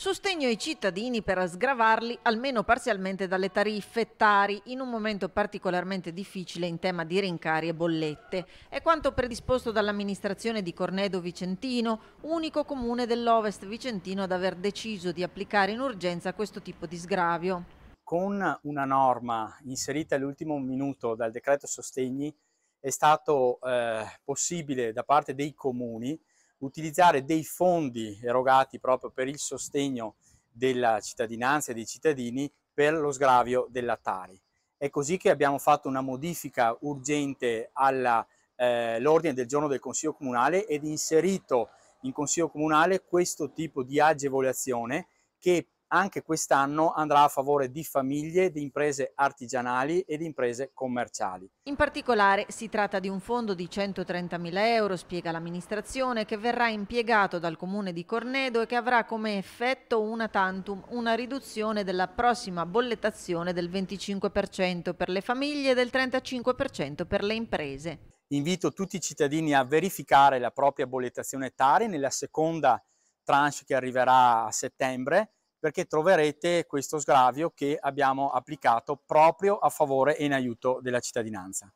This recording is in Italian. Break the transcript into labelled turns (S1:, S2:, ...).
S1: Sostegno ai cittadini per sgravarli almeno parzialmente dalle tariffe Tari in un momento particolarmente difficile in tema di rincari e bollette. È quanto predisposto dall'amministrazione di Cornedo Vicentino, unico comune dell'Ovest Vicentino ad aver deciso di applicare in urgenza questo tipo di sgravio.
S2: Con una
S1: norma
S2: inserita all'ultimo minuto dal decreto sostegni è stato eh, possibile da parte dei comuni utilizzare dei fondi erogati proprio per il sostegno della cittadinanza e dei cittadini per lo sgravio della Tari. È così che abbiamo fatto una modifica urgente all'ordine eh, del giorno del Consiglio Comunale ed inserito in Consiglio Comunale questo tipo di agevolazione che anche quest'anno andrà a favore di famiglie, di imprese artigianali e di imprese commerciali.
S1: In particolare si tratta di un fondo di 130.000 euro, spiega l'amministrazione, che verrà impiegato dal comune di Cornedo e che avrà come effetto una tantum, una riduzione della prossima bollettazione del 25% per le famiglie e del 35% per le imprese.
S2: Invito tutti i cittadini a verificare la propria bollettazione TARI nella seconda tranche che arriverà a settembre perché troverete questo sgravio che abbiamo applicato proprio a favore e in aiuto della cittadinanza.